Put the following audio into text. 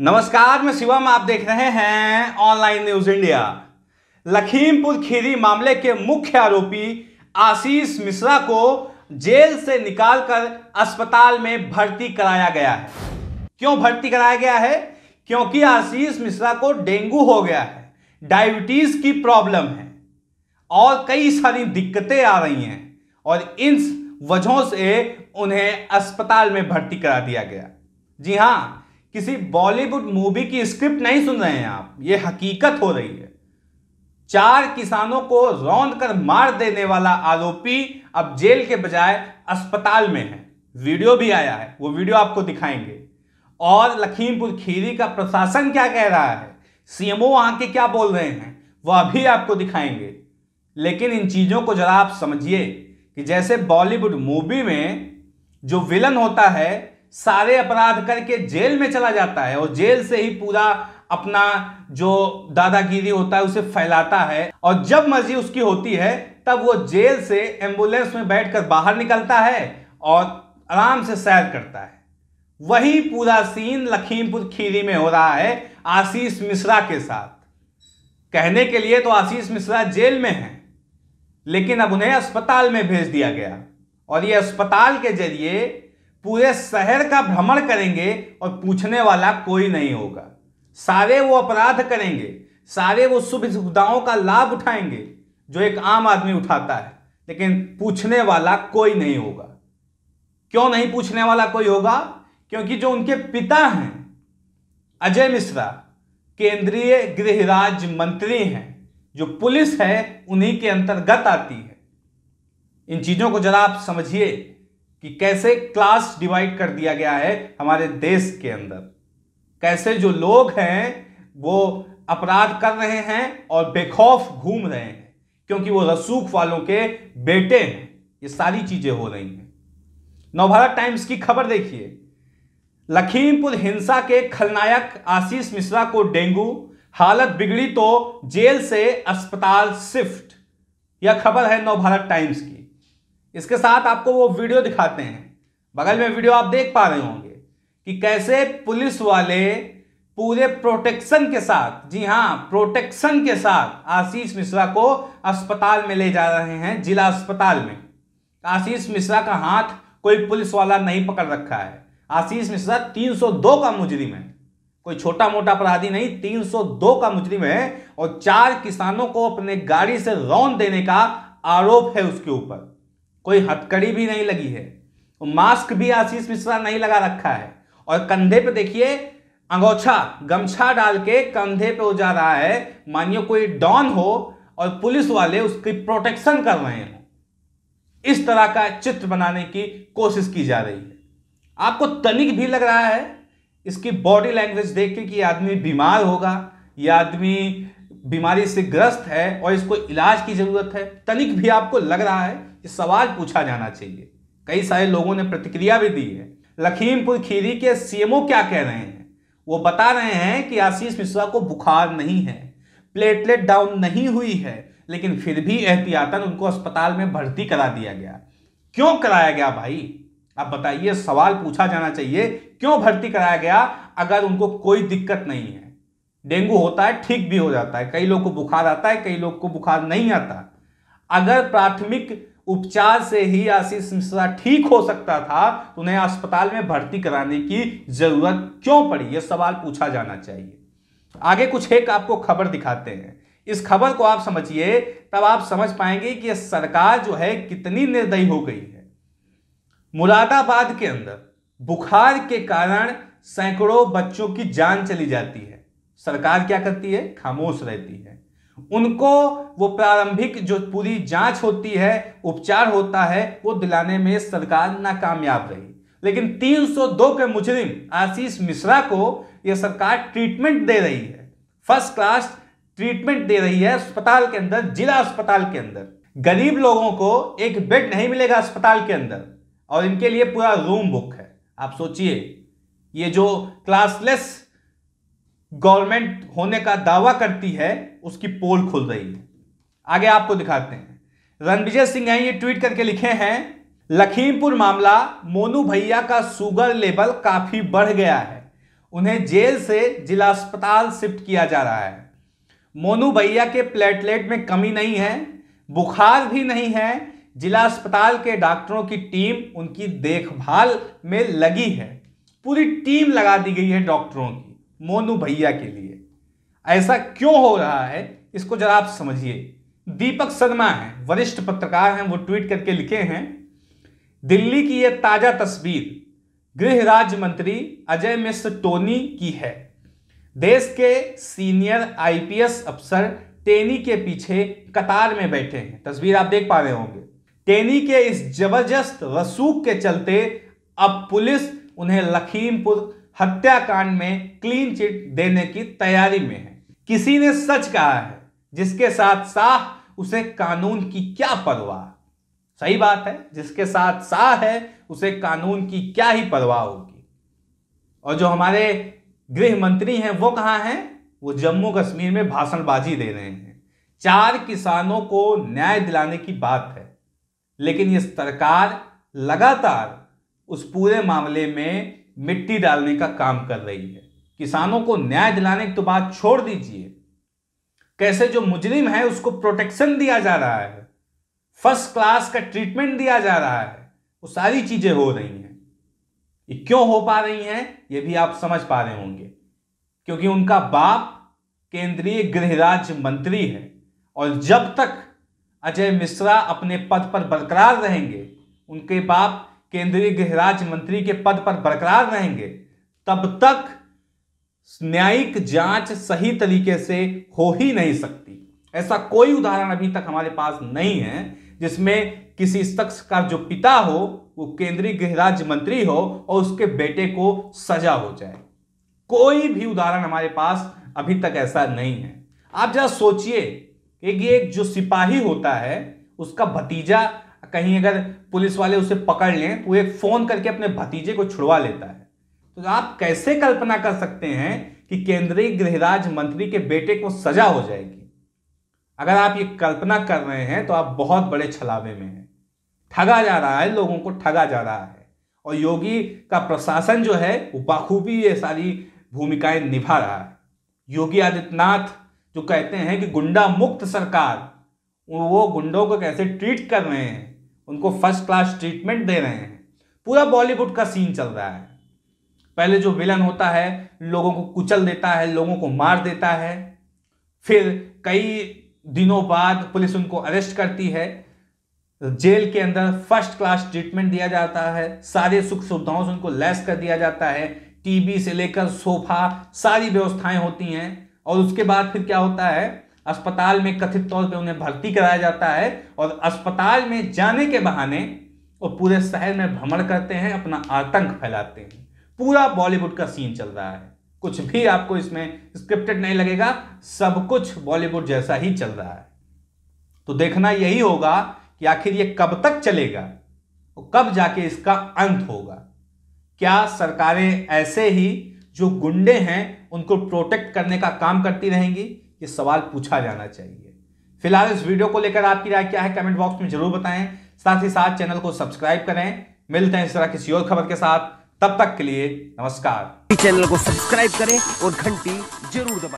नमस्कार मैं शिवम आप देख रहे हैं online news India Lakhimpur Kheri मामले के मुख्य आरोपी आशीष मिश्रा को जेल से निकालकर अस्पताल में भर्ती कराया गया है क्यों भर्ती कराया गया है क्योंकि आशीष मिश्रा को डेंगू हो गया है डायबिटीज की प्रॉब्लम है और कई सारी दिक्कतें आ रही हैं और इन वजहों से उन्हें अस्पताल में भर्ती करा दिया गया जी हाँ किसी बॉलीवुड मूवी की स्क्रिप्ट नहीं सुन रहे हैं आप ये हकीकत हो रही है चार किसानों को रौंद कर मार देने वाला आरोपी अब जेल के बजाय अस्पताल में है वीडियो भी आया है वो वीडियो आपको दिखाएंगे और लखीमपुर खीरी का प्रशासन क्या कह रहा है सीएमओ वहां के क्या बोल रहे हैं वह अभी आपको दिखाएंगे लेकिन इन चीज़ों को जरा आप समझिए कि जैसे बॉलीवुड मूवी में जो विलन होता है सारे अपराध करके जेल में चला जाता है और जेल से ही पूरा अपना जो दादागिरी होता है उसे फैलाता है और जब मर्जी उसकी होती है तब वो जेल से एम्बुलेंस में बैठकर बाहर निकलता है और आराम से सैर करता है वही पूरा सीन लखीमपुर खीरी में हो रहा है आशीष मिश्रा के साथ कहने के लिए तो आशीष मिश्रा जेल में है लेकिन अब उन्हें अस्पताल में भेज दिया गया और ये अस्पताल के जरिए पूरे शहर का भ्रमण करेंगे और पूछने वाला कोई नहीं होगा सारे वो अपराध करेंगे सारे वो सुविध सुविधाओं का लाभ उठाएंगे जो एक आम आदमी उठाता है लेकिन पूछने वाला कोई नहीं होगा क्यों नहीं पूछने वाला कोई होगा क्योंकि जो उनके पिता हैं अजय मिश्रा केंद्रीय गृह राज्य मंत्री हैं जो पुलिस है उन्हीं के अंतर्गत आती है इन चीज़ों को जरा आप समझिए कि कैसे क्लास डिवाइड कर दिया गया है हमारे देश के अंदर कैसे जो लोग हैं वो अपराध कर रहे हैं और बेखौफ घूम रहे हैं क्योंकि वो रसूख वालों के बेटे हैं ये सारी चीजें हो रही हैं नवभारत टाइम्स की खबर देखिए लखीमपुर हिंसा के खलनायक आशीष मिश्रा को डेंगू हालत बिगड़ी तो जेल से अस्पताल शिफ्ट यह खबर है नवभारत टाइम्स की इसके साथ आपको वो वीडियो दिखाते हैं बगल में वीडियो आप देख पा रहे होंगे कि कैसे पुलिस वाले पूरे प्रोटेक्शन के साथ जी हाँ प्रोटेक्शन के साथ आशीष मिश्रा को अस्पताल में ले जा रहे हैं जिला अस्पताल में आशीष मिश्रा का हाथ कोई पुलिस वाला नहीं पकड़ रखा है आशीष मिश्रा 302 का मुजरिम है कोई छोटा मोटा अपराधी नहीं 302 का मुजरिम है और चार किसानों को अपने गाड़ी से रौन देने का आरोप है उसके ऊपर कोई हथकड़ी भी नहीं लगी है मास्क भी आशीष मिश्रा नहीं लगा रखा है और कंधे पे देखिए अंगोछा गमछा डाल के कंधे पे वो जा रहा है मानियो कोई डॉन हो और पुलिस वाले उसकी प्रोटेक्शन कर रहे हो इस तरह का चित्र बनाने की कोशिश की जा रही है आपको तनिक भी लग रहा है इसकी बॉडी लैंग्वेज देख के कि आदमी बीमार होगा या आदमी बीमारी से ग्रस्त है और इसको इलाज की ज़रूरत है तनिक भी आपको लग रहा है सवाल पूछा जाना चाहिए कई सारे लोगों ने प्रतिक्रिया भी दी है लखीमपुर खीरी के सीएमओ क्या कह रहे हैं वो बता रहे हैं कि आशीष मिश्रा को बुखार नहीं है प्लेटलेट डाउन नहीं हुई है लेकिन फिर भी एहतियातन उनको अस्पताल में भर्ती करा दिया गया क्यों कराया गया भाई आप बताइए सवाल पूछा जाना चाहिए क्यों भर्ती कराया गया अगर उनको कोई दिक्कत नहीं है डेंगू होता है ठीक भी हो जाता है कई लोग को बुखार आता है कई लोग को बुखार नहीं आता अगर प्राथमिक उपचार से ही आशीष मिश्रा ठीक हो सकता था तो उन्हें अस्पताल में भर्ती कराने की जरूरत क्यों पड़ी यह सवाल पूछा जाना चाहिए आगे कुछ एक आपको खबर दिखाते हैं इस खबर को आप समझिए तब आप समझ पाएंगे कि सरकार जो है कितनी निर्दयी हो गई है मुरादाबाद के अंदर बुखार के कारण सैकड़ों बच्चों की जान चली जाती है सरकार क्या करती है खामोश रहती है उनको वो प्रारंभिक जो पूरी जांच होती है उपचार होता है वो दिलाने में सरकार नाकामयाब रही लेकिन 302 के मुजरिम आशीष मिश्रा को ये सरकार ट्रीटमेंट दे रही है फर्स्ट क्लास ट्रीटमेंट दे रही है अस्पताल के अंदर जिला अस्पताल के अंदर गरीब लोगों को एक बेड नहीं मिलेगा अस्पताल के अंदर और इनके लिए पूरा रूम बुक है आप सोचिए ये जो क्लासलेस गवर्नमेंट होने का दावा करती है उसकी पोल खुल रही है आगे आपको दिखाते हैं रणविजय सिंह है ये ट्वीट करके लिखे हैं लखीमपुर मामला मोनू भैया का सुगर लेवल काफी बढ़ गया है उन्हें जेल से जिला अस्पताल शिफ्ट किया जा रहा है मोनू भैया के प्लेटलेट में कमी नहीं है बुखार भी नहीं है जिला अस्पताल के डॉक्टरों की टीम उनकी देखभाल में लगी है पूरी टीम लगा दी गई है डॉक्टरों की मोनू भैया के लिए ऐसा क्यों हो रहा है इसको जरा आप समझिए दीपक शर्मा हैं वरिष्ठ पत्रकार हैं वो ट्वीट करके लिखे हैं दिल्ली की यह ताज़ा तस्वीर गृह राज्य मंत्री अजय मिश्र टोनी की है देश के सीनियर आईपीएस अफसर टेनी के पीछे कतार में बैठे हैं तस्वीर आप देख पा रहे होंगे टेनी के इस जबरदस्त रसूख के चलते अब पुलिस उन्हें लखीमपुर हत्याकांड में क्लीन चिट देने की तैयारी में है किसी ने सच कहा है जिसके साथ शाह उसे कानून की क्या परवाह सही बात है जिसके साथ शाह है उसे कानून की क्या ही परवाह होगी और जो हमारे गृह मंत्री हैं वो कहाँ हैं वो जम्मू कश्मीर में भाषणबाजी दे रहे हैं चार किसानों को न्याय दिलाने की बात है लेकिन ये सरकार लगातार उस पूरे मामले में मिट्टी डालने का काम कर रही है किसानों को न्याय दिलाने की तो बात छोड़ दीजिए कैसे जो मुजरिम है उसको प्रोटेक्शन दिया जा रहा है फर्स्ट क्लास का ट्रीटमेंट दिया जा रहा है वो सारी चीजें हो रही हैं ये क्यों हो पा रही हैं ये भी आप समझ पा रहे होंगे क्योंकि उनका बाप केंद्रीय गृह राज्य मंत्री है और जब तक अजय मिश्रा अपने पद पर बरकरार रहेंगे उनके बाप केंद्रीय गृह राज्य मंत्री के पद पर बरकरार रहेंगे तब तक न्यायिक जांच सही तरीके से हो ही नहीं सकती ऐसा कोई उदाहरण अभी तक हमारे पास नहीं है जिसमें किसी शख्स का जो पिता हो वो केंद्रीय गृह राज्य मंत्री हो और उसके बेटे को सजा हो जाए कोई भी उदाहरण हमारे पास अभी तक ऐसा नहीं है आप जरा सोचिए एक जो सिपाही होता है उसका भतीजा कहीं अगर पुलिस वाले उसे पकड़ लें तो वो एक फ़ोन करके अपने भतीजे को छुड़वा लेता है तो आप कैसे कल्पना कर सकते हैं कि केंद्रीय गृह राज्य मंत्री के बेटे को सजा हो जाएगी अगर आप ये कल्पना कर रहे हैं तो आप बहुत बड़े छलावे में हैं ठगा जा रहा है लोगों को ठगा जा रहा है और योगी का प्रशासन जो है वो बाखूबी ये सारी भूमिकाएं निभा रहा है योगी आदित्यनाथ जो कहते हैं कि गुंडा मुक्त सरकार वो गुंडों को कैसे ट्रीट कर रहे हैं उनको फर्स्ट क्लास ट्रीटमेंट दे रहे हैं पूरा बॉलीवुड का सीन चल रहा है पहले जो विलन होता है लोगों को कुचल देता है लोगों को मार देता है फिर कई दिनों बाद पुलिस उनको अरेस्ट करती है जेल के अंदर फर्स्ट क्लास ट्रीटमेंट दिया जाता है सारे सुख सुविधाओं से उनको लैस कर दिया जाता है टीवी से लेकर सोफा सारी व्यवस्थाएं होती हैं और उसके बाद फिर क्या होता है अस्पताल में कथित तौर पे उन्हें भर्ती कराया जाता है और अस्पताल में जाने के बहाने वो पूरे शहर में भ्रमण करते हैं अपना आतंक फैलाते हैं पूरा बॉलीवुड का सीन चल रहा है कुछ भी आपको इसमें स्क्रिप्टेड नहीं लगेगा सब कुछ बॉलीवुड जैसा ही चल रहा है तो देखना यही होगा कि आखिर ये कब तक चलेगा और कब जाके इसका अंत होगा क्या सरकारें ऐसे ही जो गुंडे हैं उनको प्रोटेक्ट करने का काम करती रहेंगी ये सवाल पूछा जाना चाहिए फिलहाल इस वीडियो को लेकर आपकी राय क्या है कमेंट बॉक्स में जरूर बताएं साथ ही साथ चैनल को सब्सक्राइब करें मिलते हैं इस तरह किसी और खबर के साथ तब तक के लिए नमस्कार चैनल को सब्सक्राइब करें और घंटी जरूर दबाएं